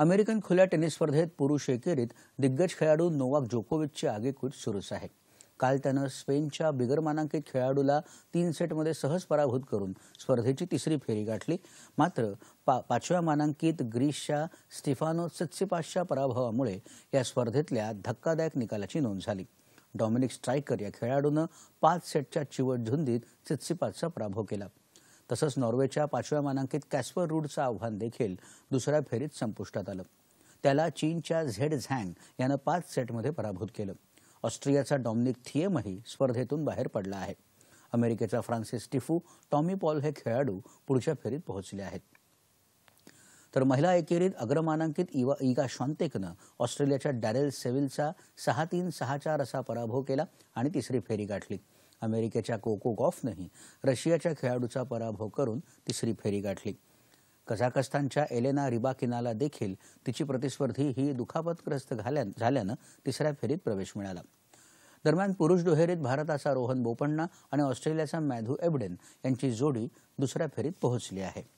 American खुल्या tennis स्पर्धेत पुरुष एकेरीत दिग्गज खेळाडू नोवाक जोकोविचची आगेकूट सुरूच आहे काल त्यानं स्पेनच्या बिगर मानांकित खेळाडूला तीन सेटमध्ये सहज पराभूत करून स्पर्धेची तिसरी फेरी गाठली मात्र पा पाचव्या मानांकित ग्रीसच्या स्टिफानो सत्सिपासच्या पराभवामुळे या स्पर्धेतल्या धक्कादायक निकालाची नोंद झाली डॉमिनिक स्ट्रायकर या खेळाडूनं पाच सेटच्या चिवट झुंदीत सत्सिपासचा पराभव केला तसंच नॉर्वेच्या पाचव्या मानांकित कॅस्पर रूडचं आव्हान देखील दुसऱ्या फेरीत संपुष्टात आलं त्याला चीनच्या झेड झँग यानं पाच सेटमध्ये पराभूत केलं ऑस्ट्रियाचा डॉमनिक थिएमही स्पर्धेतून बाहेर पडला आहे अमेरिकेचा फ्रान्सिस टिफू टॉमी पॉल हे खेळाडू पुढच्या फेरीत पोहोचले आहेत तर महिला एकेरीत अग्रमानांकित इवा इगा श्वांतेकनं ऑस्ट्रेलियाच्या डॅरेल सेविलचा सहा तीन सहा चार असा पराभव केला आणि तिसरी फेरी गाठली अमेरिकेच्या कोको गॉफनंही रशियाच्या खेळाडूचा पराभव करून तिसरी फेरी गाठली कझाकस्तानच्या एलेना रिबाकिनाला देखील तिची प्रतिस्पर्धी ही दुखापतग्रस्त झाल्यानं तिसऱ्या फेरीत प्रवेश मिळाला दरम्यान पुरुष दुहेरीत भारताचा रोहन बोपण्णा आणि ऑस्ट्रेलियाचा मॅधू एबडेन यांची जोडी दुसऱ्या फेरीत पोहोचली आहे